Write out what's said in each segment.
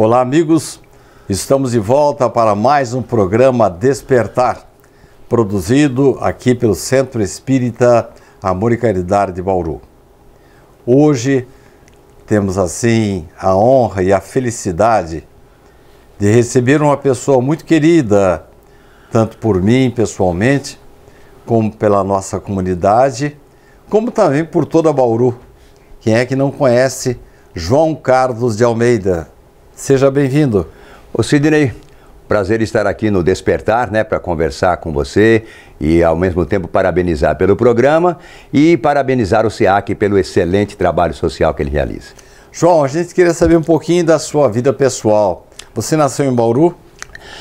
Olá, amigos. Estamos de volta para mais um programa Despertar, produzido aqui pelo Centro Espírita Amor e Caridade de Bauru. Hoje temos assim a honra e a felicidade de receber uma pessoa muito querida, tanto por mim pessoalmente, como pela nossa comunidade, como também por toda Bauru. Quem é que não conhece João Carlos de Almeida? Seja bem-vindo. Ô Sidney, prazer estar aqui no Despertar, né, para conversar com você e ao mesmo tempo parabenizar pelo programa e parabenizar o SEAC pelo excelente trabalho social que ele realiza. João, a gente queria saber um pouquinho da sua vida pessoal. Você nasceu em Bauru?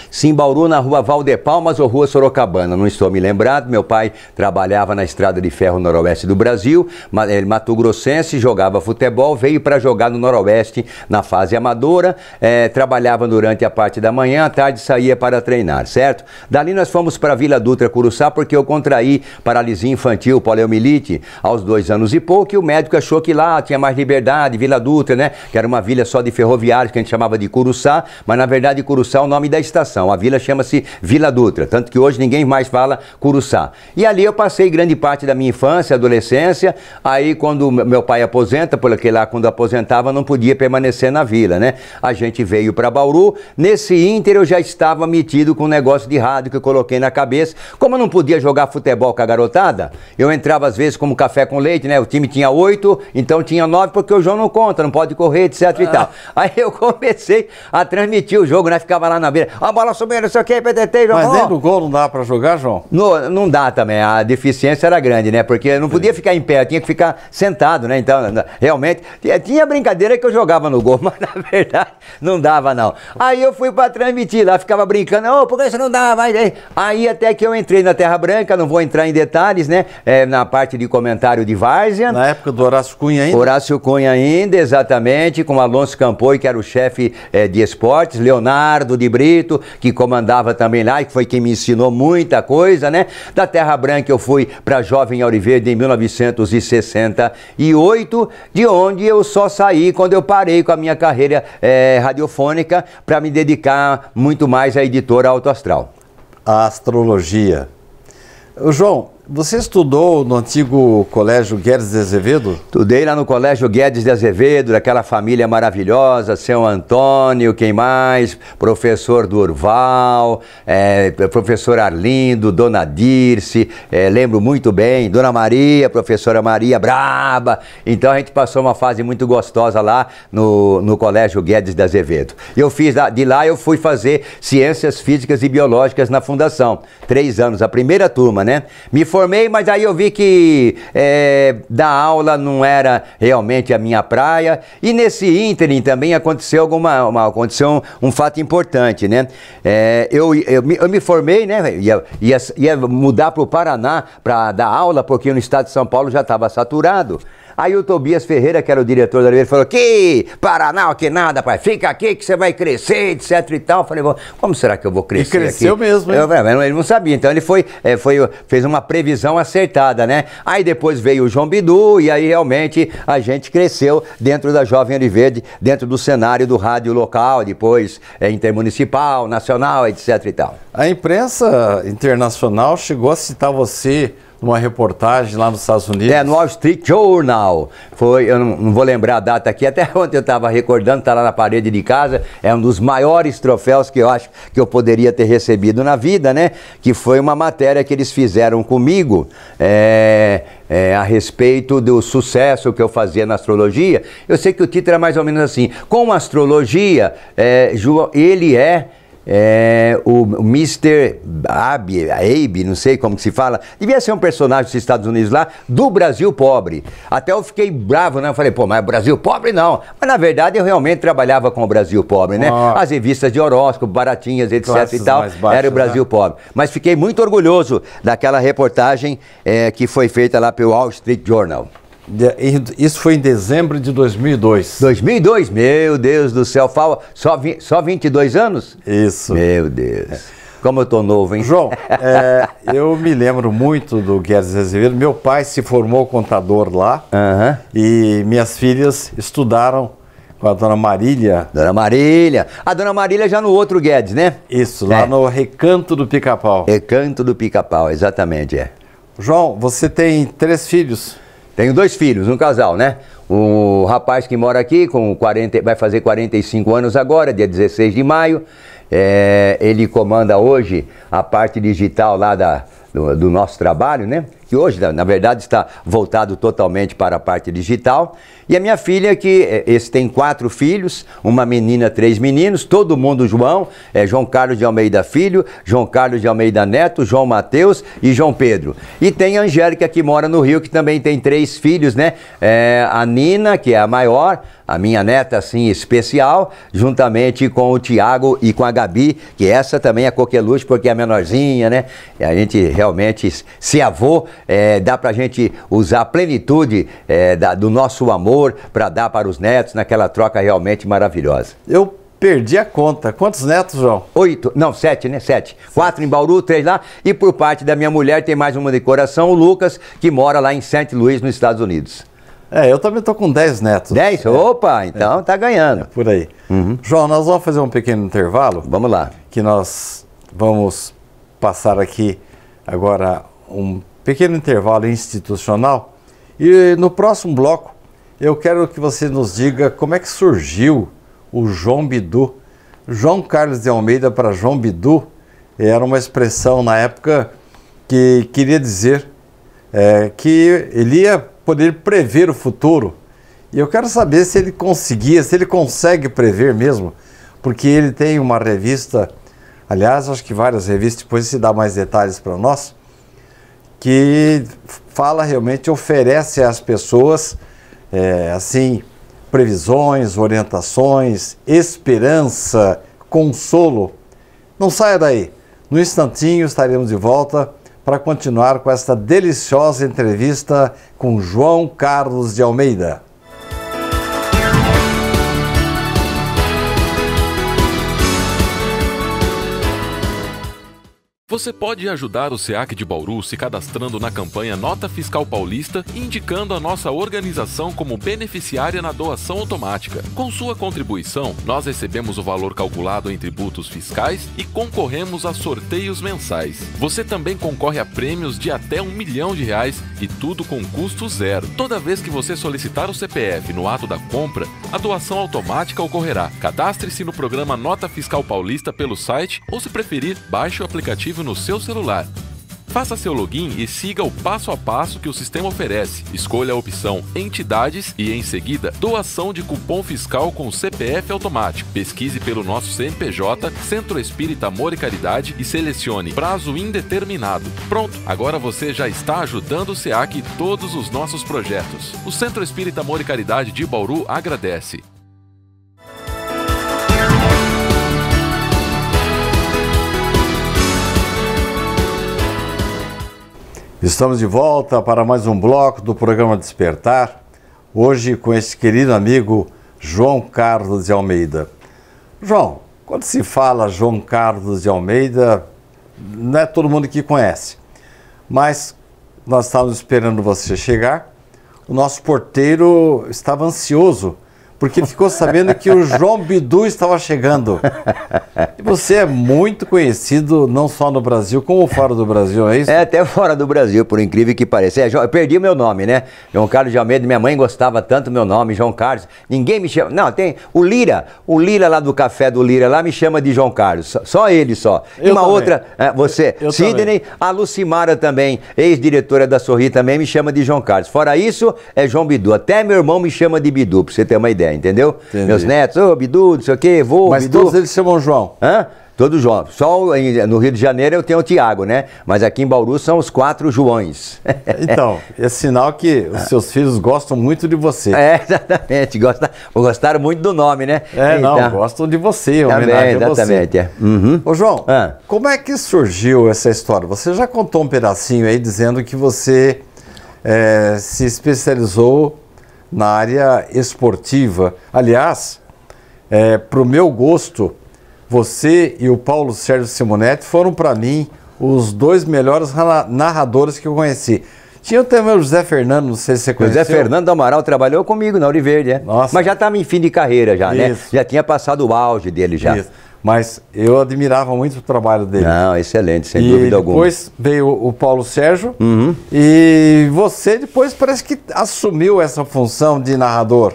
Se embaurou na rua Valdepalmas ou rua Sorocabana, não estou me lembrado. Meu pai trabalhava na estrada de ferro noroeste do Brasil, ele eh, Mato Grossense, jogava futebol, veio para jogar no noroeste na fase amadora, é, trabalhava durante a parte da manhã, à tarde saía para treinar, certo? Dali nós fomos para Vila Dutra Curuçá porque eu contraí paralisia infantil, poliomielite, aos dois anos e pouco, e o médico achou que lá tinha mais liberdade, Vila Dutra, né? Que era uma vila só de ferroviários que a gente chamava de Curuçá, mas na verdade Curuçá é o nome da estrada estação. A vila chama-se Vila Dutra, tanto que hoje ninguém mais fala Curuçá. E ali eu passei grande parte da minha infância, adolescência. Aí quando meu pai aposenta, porque lá quando aposentava não podia permanecer na vila, né? A gente veio para Bauru. Nesse ínter eu já estava metido com um negócio de rádio que eu coloquei na cabeça. Como eu não podia jogar futebol com a garotada, eu entrava às vezes como café com leite, né? O time tinha oito, então tinha nove porque o João não conta, não pode correr, etc ah. e tal. Ah. Aí eu comecei a transmitir o jogo, né? Ficava lá na beira a bola subindo, não sei o que, PTT, João. Mas nem no gol não dá pra jogar, João? No, não dá também, a deficiência era grande, né? Porque não podia Sim. ficar em pé, tinha que ficar sentado, né? Então, realmente, tinha, brincadeira que eu jogava no gol, mas na verdade não dava não. Aí eu fui pra transmitir lá, ficava brincando, ô, oh, por que isso não dá Aí, até que eu entrei na Terra Branca, não vou entrar em detalhes, né? É, na parte de comentário de Várzea. Na época do Horácio Cunha ainda? Horácio Cunha ainda, exatamente, com Alonso Campoy, que era o chefe é, de esportes, Leonardo de Brito, que comandava também lá e que foi quem me ensinou muita coisa, né? Da Terra Branca eu fui para Jovem Auriverde em 1968, de onde eu só saí quando eu parei com a minha carreira é, radiofônica para me dedicar muito mais à editora Autoastral. Astral. A astrologia. João, você estudou no antigo Colégio Guedes de Azevedo? Estudei lá no Colégio Guedes de Azevedo, daquela família maravilhosa, seu Antônio, quem mais? Professor Durval, é, professor Arlindo, Dona Dirce, é, lembro muito bem, Dona Maria, professora Maria Braba. Então a gente passou uma fase muito gostosa lá no, no Colégio Guedes de Azevedo. Eu fiz de lá eu fui fazer Ciências Físicas e Biológicas na Fundação, três anos, a primeira turma, né? Me formei, mas aí eu vi que é, dar aula não era realmente a minha praia. E nesse ínterim também aconteceu alguma uma, aconteceu um, um fato importante, né? É, eu, eu, eu, me formei, né? Ia, ia, ia mudar para o Paraná para dar aula, porque no estado de São Paulo já estava saturado. Aí o Tobias Ferreira, que era o diretor da Oliveira, falou: Que Paraná, que nada, pai, fica aqui que você vai crescer, etc e tal. Eu falei: Como será que eu vou crescer? E cresceu aqui? mesmo, hein? Eu, ah, ele não sabia, então ele foi, eh, foi, fez uma previsão acertada, né? Aí depois veio o João Bidu, e aí realmente a gente cresceu dentro da Jovem Oliveira, dentro do cenário do rádio local, depois é, intermunicipal, nacional, etc e tal. A imprensa internacional chegou a citar você numa reportagem lá nos Estados Unidos. É, no Wall Street Journal. Foi, eu não, não vou lembrar a data aqui, até ontem eu estava recordando, está lá na parede de casa, é um dos maiores troféus que eu acho que eu poderia ter recebido na vida, né? Que foi uma matéria que eles fizeram comigo é, é, a respeito do sucesso que eu fazia na astrologia. Eu sei que o título era é mais ou menos assim: com astrologia, é, ele é é, o Mr. Abe, Abe, não sei como que se fala, devia ser um personagem dos Estados Unidos lá, do Brasil pobre. Até eu fiquei bravo, né? Eu falei, pô, mas Brasil pobre não. Mas na verdade eu realmente trabalhava com o Brasil pobre, né? Ah. As revistas de horóscopo, baratinhas, etc Classes e tal, era o né? Brasil né? pobre. Mas fiquei muito orgulhoso daquela reportagem é, que foi feita lá pelo Wall Street Journal. Isso foi em dezembro de 2002. 2002? Meu Deus do céu, fala, só, só 22 anos? Isso. Meu Deus. É. Como eu tô novo, hein? João, é, eu me lembro muito do Guedes Azevedo. Meu pai se formou contador lá uhum. e minhas filhas estudaram com a dona Marília. Dona Marília. A dona Marília já no outro Guedes, né? Isso, lá é. no Recanto do Pica-Pau. Recanto do Pica-Pau, exatamente, é. João, você tem três filhos. Tenho dois filhos, um casal, né? Um rapaz que mora aqui, com 40, vai fazer 45 anos agora, dia 16 de maio. É, ele comanda hoje a parte digital lá da, do, do nosso trabalho, né? Que hoje, na verdade, está voltado totalmente para a parte digital. E a minha filha, que é, esse tem quatro filhos, uma menina, três meninos, todo mundo João, é João Carlos de Almeida Filho, João Carlos de Almeida Neto, João Mateus e João Pedro. E tem a Angélica, que mora no Rio, que também tem três filhos, né? É, a Nina, que é a maior, a minha neta, assim, especial, juntamente com o Tiago e com a Gabi, que essa também é coqueluche, porque é menorzinha, né? E a gente realmente realmente se avô é, dá para a gente usar a plenitude é, da, do nosso amor para dar para os netos naquela troca realmente maravilhosa. Eu Perdi a conta. Quantos netos, João? Oito. Não, sete, né? Sete. sete. Quatro em Bauru, três lá. E por parte da minha mulher tem mais uma de coração, o Lucas, que mora lá em St. Louis, nos Estados Unidos. É, eu também estou com 10 netos. 10? É. Opa, é. então é. tá ganhando. É por aí. Uhum. João, nós vamos fazer um pequeno intervalo. Vamos lá. Que nós vamos passar aqui agora um pequeno intervalo institucional e no próximo bloco eu quero que você nos diga como é que surgiu o João Bidu. João Carlos de Almeida para João Bidu era uma expressão na época que queria dizer é, que ele ia poder prever o futuro. E eu quero saber se ele conseguia, se ele consegue prever mesmo, porque ele tem uma revista aliás, acho que várias revistas, depois se dá mais detalhes para nós, que fala realmente, oferece às pessoas, é, assim, previsões, orientações, esperança, consolo. Não saia daí. No instantinho estaremos de volta para continuar com esta deliciosa entrevista com João Carlos de Almeida. Você pode ajudar o SEAC de Bauru se cadastrando na campanha Nota Fiscal Paulista e indicando a nossa organização como beneficiária na doação automática. Com sua contribuição, nós recebemos o valor calculado em tributos fiscais e concorremos a sorteios mensais. Você também concorre a prêmios de até um milhão de reais e tudo com custo zero. Toda vez que você solicitar o CPF no ato da compra, a doação automática ocorrerá. Cadastre-se no programa Nota Fiscal Paulista pelo site ou, se preferir, baixe o aplicativo no seu celular. Faça seu login e siga o passo a passo que o sistema oferece. Escolha a opção Entidades e, em seguida, Doação de cupom fiscal com CPF automático. Pesquise pelo nosso CNPJ, Centro Espírita Amor e Caridade e selecione Prazo Indeterminado. Pronto! Agora você já está ajudando o SEAC e todos os nossos projetos. O Centro Espírita Amor e Caridade de Bauru agradece. Estamos de volta para mais um bloco do programa Despertar, hoje com esse querido amigo João Carlos de Almeida. João, quando se fala João Carlos de Almeida, não é todo mundo que conhece, mas nós estávamos esperando você chegar. O nosso porteiro estava ansioso porque ele ficou sabendo que o João Bidu estava chegando. E você é muito conhecido, não só no Brasil, como fora do Brasil, é isso? É, até fora do Brasil, por incrível que pareça. É, eu perdi meu nome, né? João Carlos de Almeida, minha mãe gostava tanto do meu nome, João Carlos. Ninguém me chama. Não, tem o Lira, o Lira lá do Café do Lira, lá me chama de João Carlos. Só ele só. E uma também. outra, é, você, eu Sidney, também. a Lucimara também, ex-diretora da Sorri, também me chama de João Carlos. Fora isso, é João Bidu. Até meu irmão me chama de Bidu, pra você ter uma ideia é, entendeu? Entendi. Meus netos, ô, oh, Bidu, não sei o quê, vou, Mas Bidu. todos eles chamam João. Hã? Todos João. Só no Rio de Janeiro eu tenho o Tiago, né? Mas aqui em Bauru são os quatro Joões. Então, é sinal que os seus filhos gostam muito de você. É, exatamente. Gosta, gostaram muito do nome, né? É, então, não, gostam de você, também, homenagem a você. Exatamente, é. Uhum. Ô, João, ah. como é que surgiu essa história? Você já contou um pedacinho aí dizendo que você é, se especializou na área esportiva. Aliás, é, para o meu gosto, você e o Paulo Sérgio Simonetti foram para mim os dois melhores narradores que eu conheci. Tinha também o José Fernando, não sei se você conheceu. José Fernando Amaral trabalhou comigo na Auriverde, é. Nossa. Mas já estava tá em fim de carreira já, né? Isso. né? Já tinha passado o auge dele já. Isso. Mas eu admirava muito o trabalho dele. Não, excelente, sem e dúvida alguma. depois veio o Paulo Sérgio uhum. e você depois parece que assumiu essa função de narrador.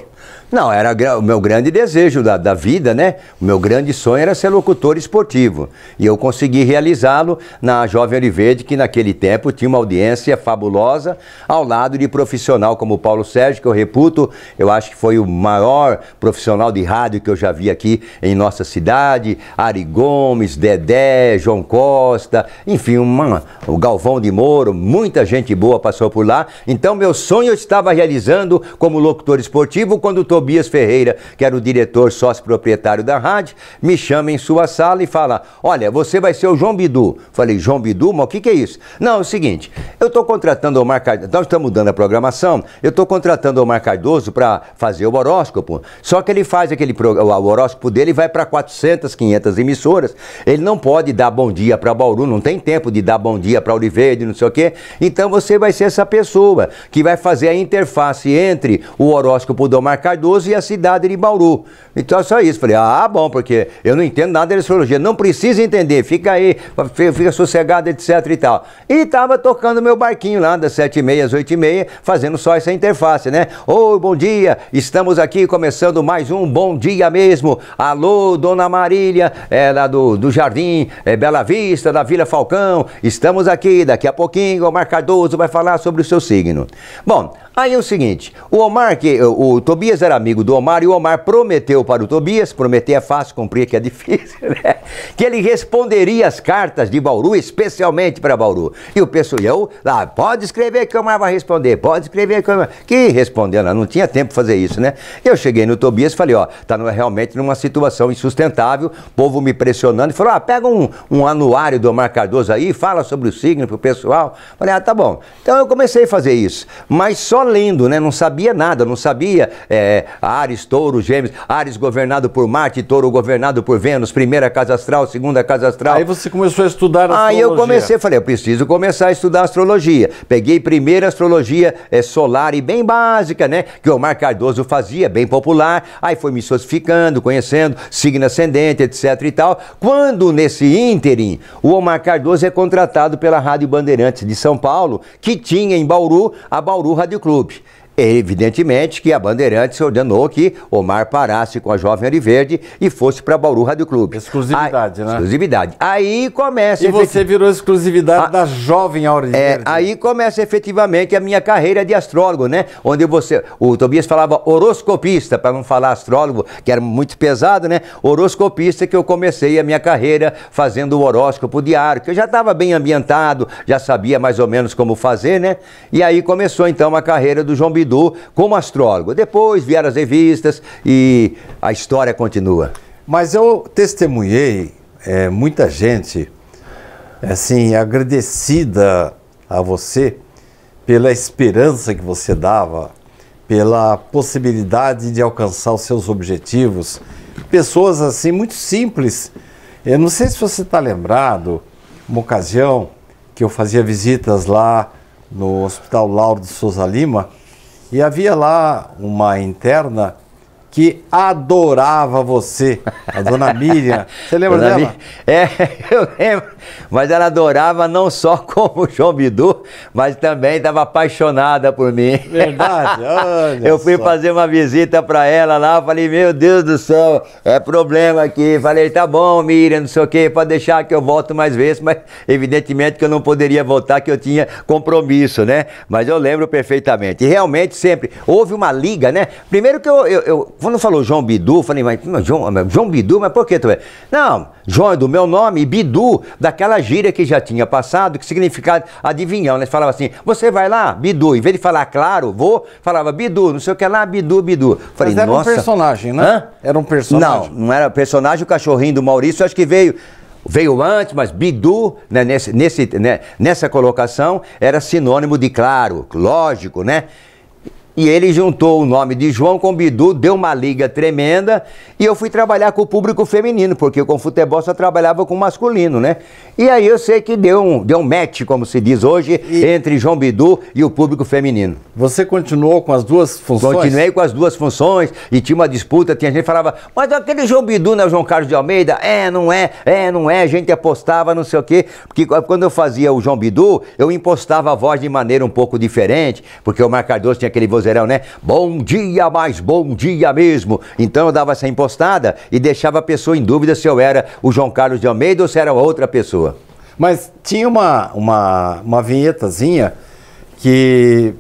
Não, era o meu grande desejo da, da vida, né? O meu grande sonho era ser locutor esportivo. E eu consegui realizá-lo na Jovem Oliveira, que naquele tempo tinha uma audiência fabulosa, ao lado de profissional como o Paulo Sérgio, que eu reputo, eu acho que foi o maior profissional de rádio que eu já vi aqui em nossa cidade. Ari Gomes, Dedé, João Costa, enfim, uma, o Galvão de Moro, muita gente boa passou por lá. Então, meu sonho eu estava realizando como locutor esportivo quando estou Tobias Ferreira, que era o diretor sócio proprietário da rádio, me chama em sua sala e fala: Olha, você vai ser o João Bidu. Falei, João Bidu, mas o que, que é isso? Não, é o seguinte, eu estou contratando o Omar Cardoso, nós estamos mudando a programação, eu estou contratando o Omar Cardoso para fazer o horóscopo. Só que ele faz aquele programa, o horóscopo dele vai para 400, 500 emissoras. Ele não pode dar bom dia para Bauru, não tem tempo de dar bom dia para Oliveira, não sei o quê. Então você vai ser essa pessoa que vai fazer a interface entre o horóscopo do Omar Cardoso e a cidade de Bauru. Então é só isso. Falei, ah, bom, porque eu não entendo nada de astrologia. Não precisa entender, fica aí, fica sossegado, etc e tal. E tava tocando meu barquinho lá das sete e meia às oito e meia, fazendo só essa interface, né? Oi, bom dia, estamos aqui começando mais um Bom Dia Mesmo. Alô, Dona Marília, é lá do, do Jardim, é Bela Vista, da Vila Falcão. Estamos aqui, daqui a pouquinho o Omar Cardoso vai falar sobre o seu signo. Bom, aí é o seguinte, o Omar, que, o, o Tobias era amigo do Omar, e o Omar prometeu para o Tobias, prometer é fácil, cumprir que é difícil, né? Que ele responderia as cartas de Bauru, especialmente para Bauru. E o pessoal lá, pode escrever que o Omar vai responder, pode escrever que o Omar... Que respondendo, não tinha tempo de fazer isso, né? Eu cheguei no Tobias e falei, ó, tá realmente numa situação insustentável, povo me pressionando, e falou, ah, pega um, um anuário do Omar Cardoso aí, fala sobre o signo pro pessoal. Falei, ah, tá bom. Então eu comecei a fazer isso, mas só lendo, né? Não sabia nada, não sabia... É, Ares, Touro, Gêmeos, Ares governado por Marte, Touro governado por Vênus, primeira casa astral, segunda casa astral. Aí você começou a estudar astrologia. Aí eu comecei, falei, eu preciso começar a estudar astrologia. Peguei primeiro astrologia é, solar e bem básica, né? Que o Omar Cardoso fazia, bem popular. Aí foi me sofisticando, conhecendo, signo ascendente, etc e tal. Quando nesse ínterim, o Omar Cardoso é contratado pela Rádio Bandeirantes de São Paulo, que tinha em Bauru a Bauru Rádio Clube. Evidentemente que a Bandeirantes ordenou que Omar parasse com a Jovem Ariverde e fosse para Bauru Rádio Clube. Exclusividade, aí, né? Exclusividade. Aí começa... E você virou exclusividade a... Ah, da Jovem Ariverde. É, aí começa efetivamente a minha carreira de astrólogo, né? Onde você... O Tobias falava horoscopista, para não falar astrólogo, que era muito pesado, né? Horoscopista que eu comecei a minha carreira fazendo o horóscopo diário, que eu já estava bem ambientado, já sabia mais ou menos como fazer, né? E aí começou então a carreira do João Bispo consolidou como astrólogo. Depois vieram as revistas e a história continua. Mas eu testemunhei é, muita gente assim agradecida a você pela esperança que você dava, pela possibilidade de alcançar os seus objetivos. Pessoas assim muito simples. Eu não sei se você está lembrado, uma ocasião que eu fazia visitas lá no Hospital Lauro de Souza Lima e havia lá uma interna que adorava você, a dona Miriam. Você lembra dona dela? É, eu lembro. Mas ela adorava não só como João Bidu, mas também estava apaixonada por mim. Verdade. Olha eu fui só. fazer uma visita para ela lá, falei: "Meu Deus do céu, é problema aqui". Falei: "Tá bom, Miriam, não sei o quê, pode deixar que eu volto mais vezes", mas evidentemente que eu não poderia voltar, que eu tinha compromisso, né? Mas eu lembro perfeitamente. E realmente sempre houve uma liga, né? Primeiro que eu, eu, eu quando falou João Bidu, falei, mas João, João Bidu, mas por que tu é? Não, João é do meu nome Bidu, daquela gíria que já tinha passado, que significava adivinhão, Né? Falava assim, você vai lá, Bidu. Em vez de falar, claro, vou, falava Bidu, não sei o que lá, Bidu, Bidu. Falei, mas era Nossa. um personagem, né? Hã? Era um personagem. Não, não era personagem. O cachorrinho do Maurício, acho que veio veio antes, mas Bidu, né, nesse, nesse, né, nessa colocação, era sinônimo de claro, lógico, né? E ele juntou o nome de João com Bidu, deu uma liga tremenda, e eu fui trabalhar com o público feminino, porque com futebol só trabalhava com masculino, né? E aí eu sei que deu um, deu um match, como se diz hoje, e... entre João Bidu e o público feminino. Você continuou com as duas funções? Continuei com as duas funções, e tinha uma disputa, tinha gente que falava, mas aquele João Bidu não é o João Carlos de Almeida? É, não é, é, não é, a gente apostava, não sei o quê, porque quando eu fazia o João Bidu, eu impostava a voz de maneira um pouco diferente, porque o marcador tinha aquele voz vozeirão, né? Bom dia, mais bom dia mesmo. Então eu dava essa impostada e deixava a pessoa em dúvida se eu era o João Carlos de Almeida ou se era outra pessoa. Mas tinha uma, uma, uma vinhetazinha que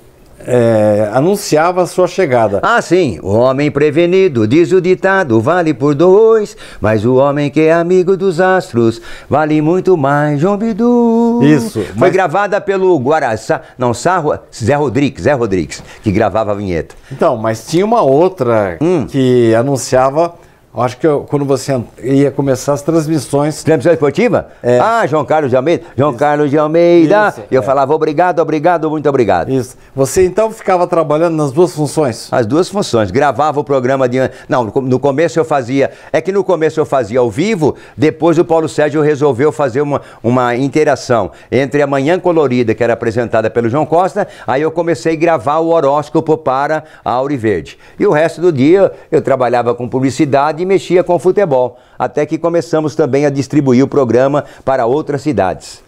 é, anunciava a sua chegada. Ah, sim. O homem prevenido, diz o ditado, vale por dois. Mas o homem que é amigo dos astros vale muito mais, João Bidu. Isso. Foi gravada pelo Guaraçá, não, Sarro, Zé Rodrigues, Zé Rodrigues, que gravava a vinheta. Então, mas tinha uma outra hum. que anunciava Acho que eu, quando você ia começar as transmissões. Transmissão é esportiva? É. Ah, João Carlos de Almeida. João Isso. Carlos de Almeida. Isso, eu é. falava obrigado, obrigado, muito obrigado. Isso. Você então ficava trabalhando nas duas funções? As duas funções. Gravava o programa de. Não, no começo eu fazia. É que no começo eu fazia ao vivo, depois o Paulo Sérgio resolveu fazer uma, uma interação entre a Manhã Colorida, que era apresentada pelo João Costa, aí eu comecei a gravar o horóscopo para a Auri Verde. E o resto do dia eu trabalhava com publicidade cidade e mexia com o futebol, até que começamos também a distribuir o programa para outras cidades.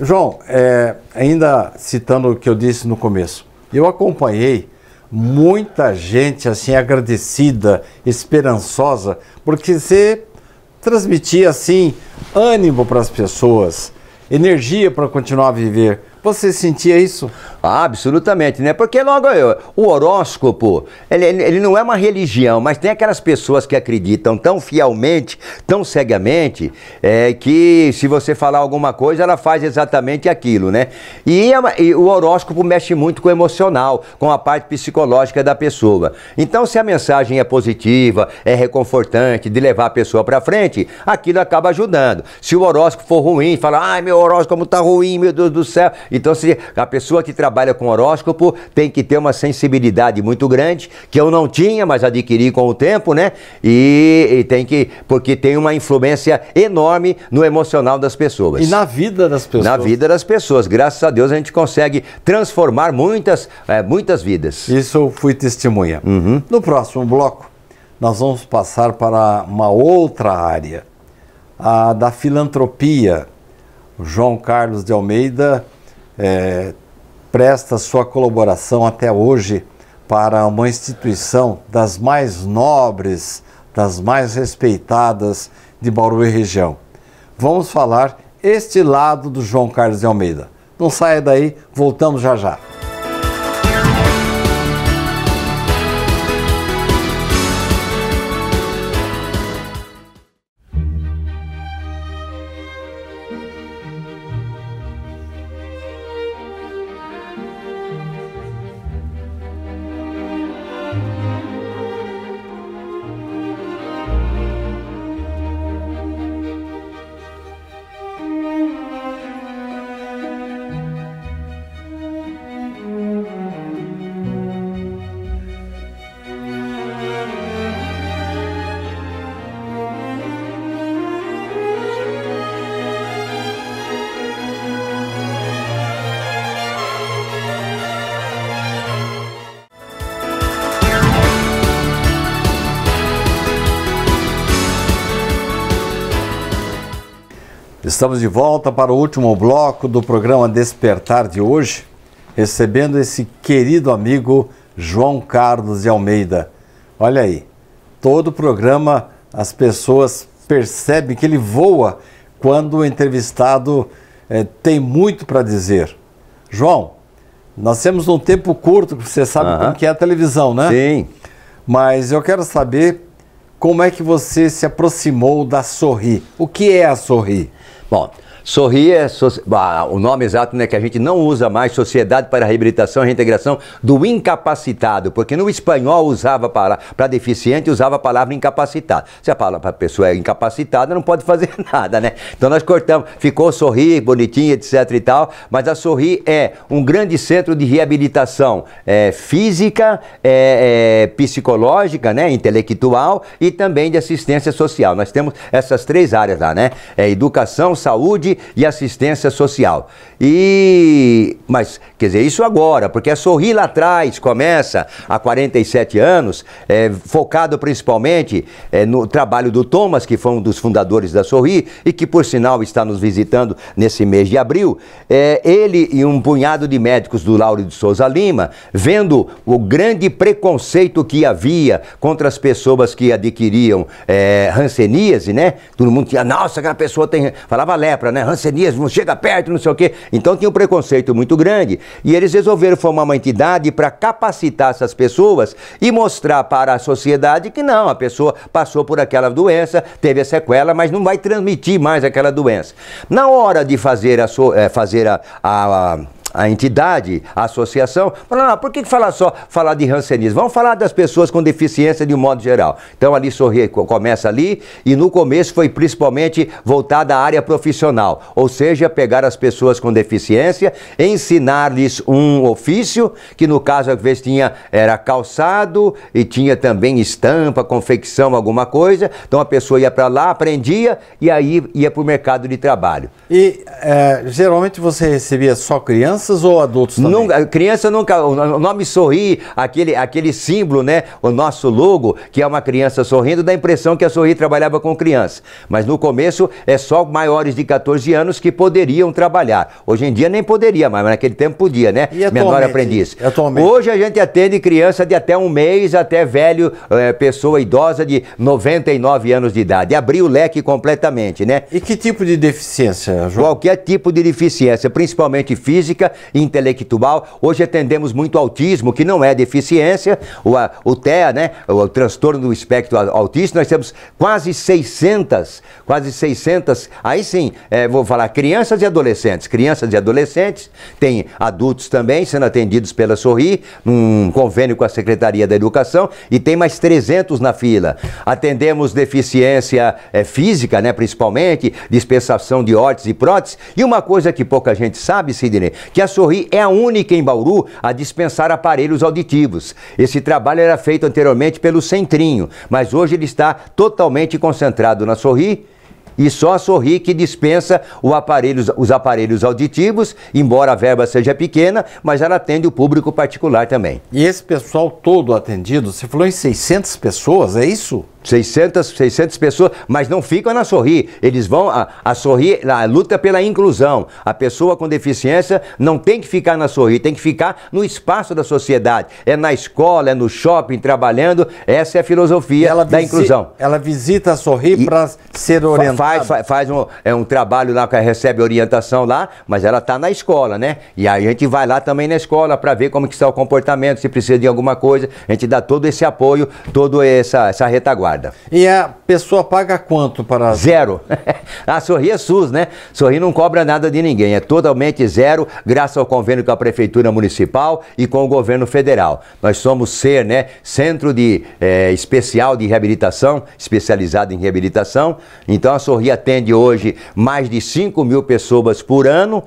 João, é, ainda citando o que eu disse no começo, eu acompanhei muita gente assim agradecida, esperançosa, porque você transmitia assim ânimo para as pessoas, energia para continuar a viver. Você sentia isso? Ah, absolutamente, né? Porque logo eu, o horóscopo, ele, ele não é uma religião, mas tem aquelas pessoas que acreditam tão fielmente, tão cegamente, é, que se você falar alguma coisa, ela faz exatamente aquilo, né? E, é e o horóscopo mexe muito com o emocional, com a parte psicológica da pessoa. Então, se a mensagem é positiva, é reconfortante, de levar a pessoa para frente, aquilo acaba ajudando. Se o horóscopo for ruim, fala, ai, meu horóscopo tá ruim, meu Deus do céu, então, se a pessoa que trabalha com horóscopo tem que ter uma sensibilidade muito grande, que eu não tinha, mas adquiri com o tempo, né? E, e tem que. Porque tem uma influência enorme no emocional das pessoas. E na vida das pessoas. Na vida das pessoas. Graças a Deus a gente consegue transformar muitas, é, muitas vidas. Isso eu fui testemunha. Uhum. No próximo bloco, nós vamos passar para uma outra área, a da filantropia. João Carlos de Almeida é, presta sua colaboração até hoje para uma instituição das mais nobres, das mais respeitadas de Bauru e região. Vamos falar este lado do João Carlos de Almeida. Não saia daí, voltamos já já. Estamos de volta para o último bloco do programa Despertar de hoje, recebendo esse querido amigo João Carlos de Almeida. Olha aí, todo o programa as pessoas percebem que ele voa quando o entrevistado é, tem muito para dizer. João, nós temos um tempo curto, você sabe uhum. como que é a televisão, né? Sim. Mas eu quero saber como é que você se aproximou da Sorri. O que é a Sorri? spot Sorri é so... o nome exato, né? Que a gente não usa mais Sociedade para a Reabilitação e Reintegração do Incapacitado, porque no espanhol usava para, para deficiente, usava a palavra incapacitado. Se a palavra pessoa é incapacitada, não pode fazer nada, né? Então nós cortamos, ficou Sorri, bonitinho, etc e tal, mas a Sorri é um grande centro de reabilitação é, física, é, é, psicológica, né? Intelectual e também de assistência social. Nós temos essas três áreas lá, né? É educação, saúde e assistência social. E mas quer dizer isso agora, porque a Sorri lá atrás começa há 47 anos, é, focado principalmente é, no trabalho do Thomas, que foi um dos fundadores da Sorri e que por sinal está nos visitando nesse mês de abril. É, ele e um punhado de médicos do Lauro de Souza Lima, vendo o grande preconceito que havia contra as pessoas que adquiriam é, ranceníase, né? Todo mundo tinha, nossa, aquela pessoa tem. Falava lepra, né? rancenismo, chega perto, não sei o quê. Então tinha um preconceito muito grande. E eles resolveram formar uma entidade para capacitar essas pessoas e mostrar para a sociedade que não, a pessoa passou por aquela doença, teve a sequela, mas não vai transmitir mais aquela doença. Na hora de fazer a, so, é, fazer a, a, a a entidade, a associação, falando, não, por que falar só falar de rancenismo? Vamos falar das pessoas com deficiência de um modo geral. Então ali sorri, começa ali e no começo foi principalmente voltada à área profissional, ou seja, pegar as pessoas com deficiência, ensinar-lhes um ofício, que no caso às vezes tinha era calçado e tinha também estampa, confecção, alguma coisa. Então a pessoa ia para lá, aprendia e aí ia para o mercado de trabalho. E é, geralmente você recebia só criança Crianças ou adultos também? Nunca, criança nunca. O nome sorri, aquele, aquele símbolo, né? O nosso logo, que é uma criança sorrindo, dá a impressão que a Sorri trabalhava com criança. Mas no começo é só maiores de 14 anos que poderiam trabalhar. Hoje em dia nem poderia, mas naquele tempo podia, né? Menor aprendiz. Hoje a gente atende criança de até um mês até velho, é, pessoa idosa de 99 anos de idade. Abriu o leque completamente, né? E que tipo de deficiência, João? Qualquer tipo de deficiência, principalmente física, intelectual. Hoje atendemos muito autismo, que não é deficiência, o, o TEA, né? O, o, transtorno do espectro autista. Nós temos quase 600, quase 600, aí sim, é, vou falar crianças e adolescentes. Crianças e adolescentes, tem adultos também sendo atendidos pela Sorri, num convênio com a Secretaria da Educação, e tem mais 300 na fila. Atendemos deficiência é, física, né? Principalmente, dispensação de órtese e prótese. E uma coisa que pouca gente sabe, Sidney, que a Sorri é a única em Bauru a dispensar aparelhos auditivos. Esse trabalho era feito anteriormente pelo Centrinho, mas hoje ele está totalmente concentrado na Sorri e só a Sorri que dispensa aparelho, os aparelhos auditivos, embora a verba seja pequena, mas ela atende o público particular também. E esse pessoal todo atendido, você falou em 600 pessoas, é isso? 600, 600 pessoas, mas não ficam na sorrir. Eles vão a, a sorrir, a luta pela inclusão. A pessoa com deficiência não tem que ficar na sorrir, tem que ficar no espaço da sociedade. É na escola, é no shopping, trabalhando. Essa é a filosofia da inclusão. Ela visita a sorrir para ser orientada. Faz, faz, faz, um, é um trabalho lá que recebe orientação lá, mas ela está na escola, né? E aí a gente vai lá também na escola para ver como que está o comportamento, se precisa de alguma coisa. A gente dá todo esse apoio, toda essa, essa retaguarda guarda. E a pessoa paga quanto para. Zero. a ah, Sorri é SUS, né? Sorri não cobra nada de ninguém, é totalmente zero, graças ao convênio com a Prefeitura Municipal e com o governo federal. Nós somos ser, né? Centro de é, Especial de Reabilitação, especializado em reabilitação. Então a Sorri atende hoje mais de 5 mil pessoas por ano,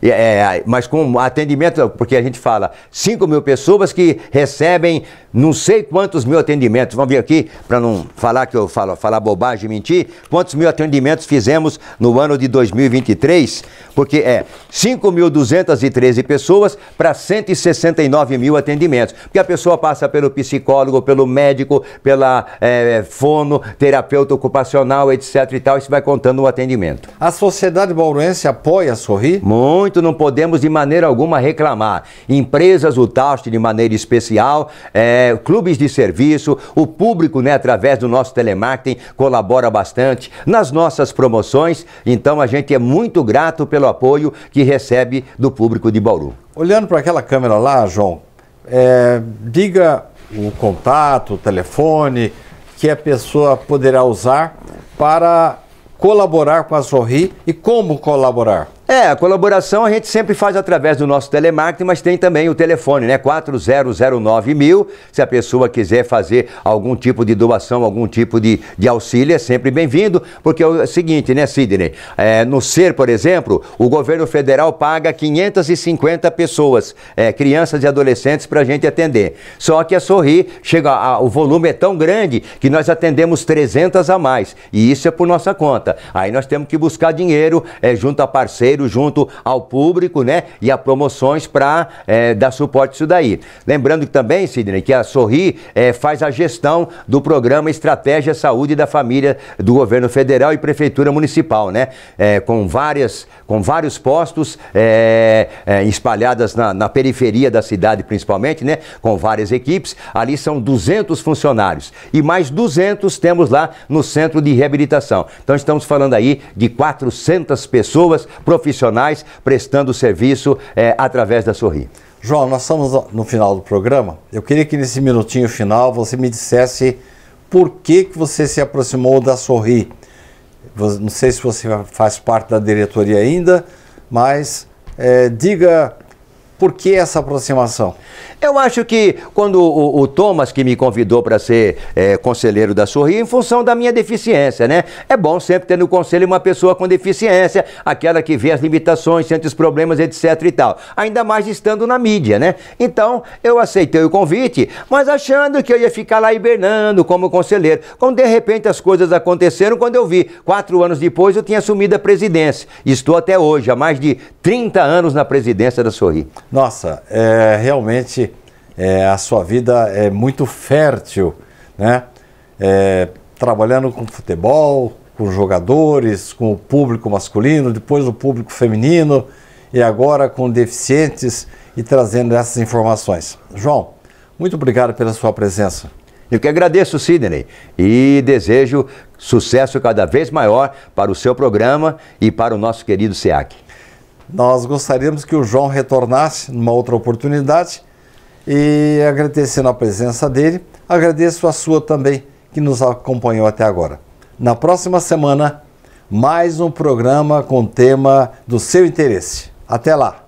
é, mas com atendimento, porque a gente fala 5 mil pessoas que recebem não sei quantos mil atendimentos, vamos vir aqui para não falar que eu falo, falar bobagem e mentir, quantos mil atendimentos fizemos no ano de 2023, porque é 5.213 pessoas para 169 mil atendimentos, porque a pessoa passa pelo psicólogo, pelo médico, pela é, fono, terapeuta ocupacional, etc e tal, isso vai contando o atendimento. A sociedade bauruense apoia a Sorri? Muito, não podemos de maneira alguma reclamar. Empresas o taxo de maneira especial, é, é, clubes de serviço, o público, né, através do nosso telemarketing, colabora bastante nas nossas promoções. Então a gente é muito grato pelo apoio que recebe do público de Bauru. Olhando para aquela câmera lá, João, é, diga o contato, o telefone que a pessoa poderá usar para colaborar com a Sorri e como colaborar. É, a colaboração a gente sempre faz através do nosso telemarketing, mas tem também o telefone, né? 4009 mil. Se a pessoa quiser fazer algum tipo de doação, algum tipo de, de auxílio, é sempre bem-vindo, porque é o seguinte, né, Sidney? É, no SER, por exemplo, o governo federal paga 550 pessoas, é, crianças e adolescentes, para a gente atender. Só que a Sorri, chega a, o volume é tão grande que nós atendemos 300 a mais, e isso é por nossa conta. Aí nós temos que buscar dinheiro é, junto a parceiros junto ao público, né? E a promoções para é, eh, dar suporte a isso daí. Lembrando também, Sidney, que a Sorri é, faz a gestão do programa Estratégia Saúde da Família do Governo Federal e Prefeitura Municipal, né? É, com, várias, com vários postos espalhadas na, na, periferia da cidade, principalmente, né? Com várias equipes. Ali são 200 funcionários e mais 200 temos lá no centro de reabilitação. Então estamos falando aí de 400 pessoas profissionais profissionais prestando serviço é, através da Sorri. João, nós estamos no final do programa. Eu queria que nesse minutinho final você me dissesse por que, que você se aproximou da Sorri. Não sei se você faz parte da diretoria ainda, mas é, diga por que essa aproximação? Eu acho que quando o, o Thomas que me convidou para ser é, conselheiro da Sorri, em função da minha deficiência, né? É bom sempre ter no conselho uma pessoa com deficiência, aquela que vê as limitações, sente os problemas, etc e tal. Ainda mais estando na mídia, né? Então, eu aceitei o convite, mas achando que eu ia ficar lá hibernando como conselheiro. Quando de repente as coisas aconteceram, quando eu vi, quatro anos depois eu tinha assumido a presidência. Estou até hoje, há mais de 30 anos na presidência da Sorri nossa, é, realmente é, a sua vida é muito fértil, né? É, trabalhando com futebol, com jogadores, com o público masculino, depois o público feminino e agora com deficientes e trazendo essas informações. João, muito obrigado pela sua presença. Eu que agradeço, Sidney, e desejo sucesso cada vez maior para o seu programa e para o nosso querido SEAC. Nós gostaríamos que o João retornasse numa outra oportunidade e agradecendo a presença dele, agradeço a sua também que nos acompanhou até agora. Na próxima semana, mais um programa com tema do seu interesse. Até lá!